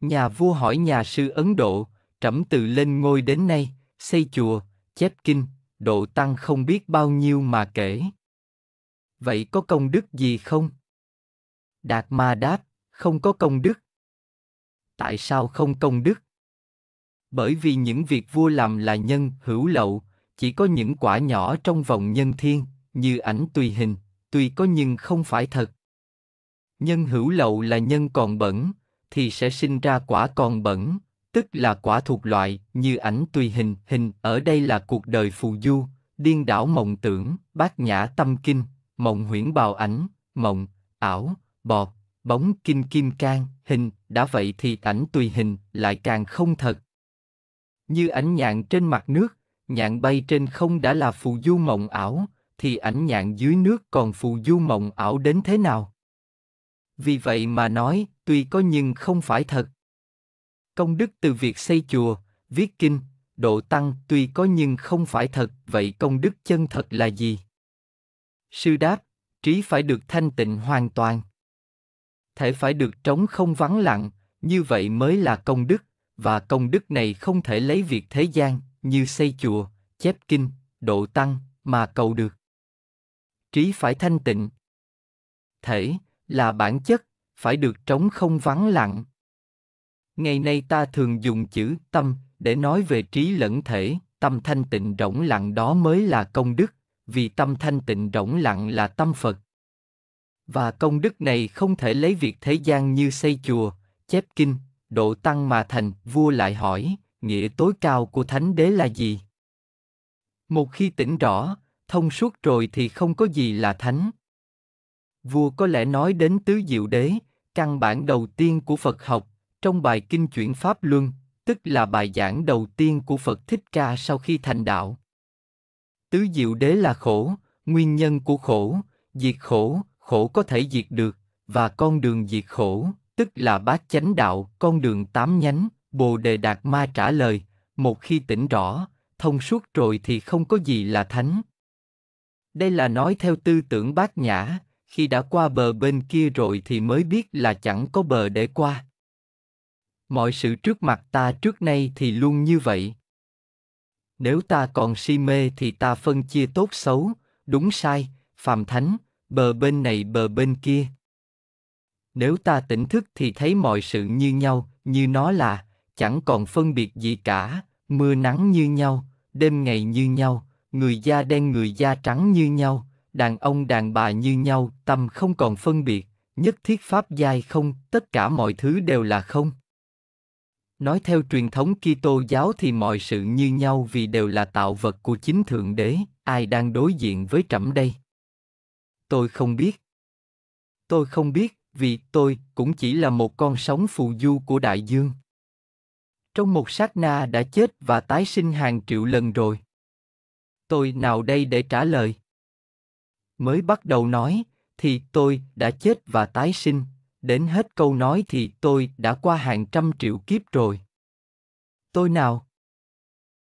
Nhà vua hỏi nhà sư Ấn Độ, trẫm từ lên ngôi đến nay, xây chùa, chép kinh, độ tăng không biết bao nhiêu mà kể. Vậy có công đức gì không? Đạt Ma đáp, không có công đức. Tại sao không công đức? Bởi vì những việc vua làm là nhân hữu lậu, chỉ có những quả nhỏ trong vòng nhân thiên, như ảnh tùy hình, tuy có nhưng không phải thật. Nhân hữu lậu là nhân còn bẩn, thì sẽ sinh ra quả còn bẩn, tức là quả thuộc loại như ảnh tùy hình, hình ở đây là cuộc đời phù du, điên đảo mộng tưởng, bát nhã tâm kinh, mộng huyễn bào ảnh, mộng, ảo, bọt, bóng kinh kim can, hình, đã vậy thì ảnh tùy hình lại càng không thật. Như ảnh nhạn trên mặt nước, nhạn bay trên không đã là phù du mộng ảo, thì ảnh nhạn dưới nước còn phù du mộng ảo đến thế nào? Vì vậy mà nói, tuy có nhưng không phải thật. Công đức từ việc xây chùa, viết kinh, độ tăng tuy có nhưng không phải thật, vậy công đức chân thật là gì? Sư đáp, trí phải được thanh tịnh hoàn toàn. Thể phải được trống không vắng lặng, như vậy mới là công đức, và công đức này không thể lấy việc thế gian, như xây chùa, chép kinh, độ tăng, mà cầu được. Trí phải thanh tịnh. Thể là bản chất, phải được trống không vắng lặng. Ngày nay ta thường dùng chữ tâm để nói về trí lẫn thể, tâm thanh tịnh rỗng lặng đó mới là công đức, vì tâm thanh tịnh rỗng lặng là tâm Phật. Và công đức này không thể lấy việc thế gian như xây chùa, chép kinh, độ tăng mà thành, vua lại hỏi, nghĩa tối cao của thánh đế là gì? Một khi tỉnh rõ, thông suốt rồi thì không có gì là thánh. Vua có lẽ nói đến tứ diệu đế, Căn bản đầu tiên của Phật học, trong bài Kinh Chuyển Pháp Luân, tức là bài giảng đầu tiên của Phật Thích Ca sau khi thành đạo. Tứ diệu đế là khổ, nguyên nhân của khổ, diệt khổ, khổ có thể diệt được, và con đường diệt khổ, tức là bát chánh đạo, con đường tám nhánh, Bồ Đề Đạt Ma trả lời, một khi tỉnh rõ, thông suốt rồi thì không có gì là thánh. Đây là nói theo tư tưởng bát nhã, khi đã qua bờ bên kia rồi thì mới biết là chẳng có bờ để qua mọi sự trước mặt ta trước nay thì luôn như vậy nếu ta còn si mê thì ta phân chia tốt xấu đúng sai phàm thánh bờ bên này bờ bên kia nếu ta tỉnh thức thì thấy mọi sự như nhau như nó là chẳng còn phân biệt gì cả mưa nắng như nhau đêm ngày như nhau người da đen người da trắng như nhau đàn ông đàn bà như nhau, tâm không còn phân biệt, nhất thiết pháp giai không, tất cả mọi thứ đều là không. Nói theo truyền thống Kitô giáo thì mọi sự như nhau vì đều là tạo vật của chính Thượng Đế, ai đang đối diện với trẫm đây? Tôi không biết. Tôi không biết, vì tôi cũng chỉ là một con sóng phù du của đại dương. Trong một sát na đã chết và tái sinh hàng triệu lần rồi. Tôi nào đây để trả lời? mới bắt đầu nói, thì tôi đã chết và tái sinh, đến hết câu nói thì tôi đã qua hàng trăm triệu kiếp rồi. Tôi nào?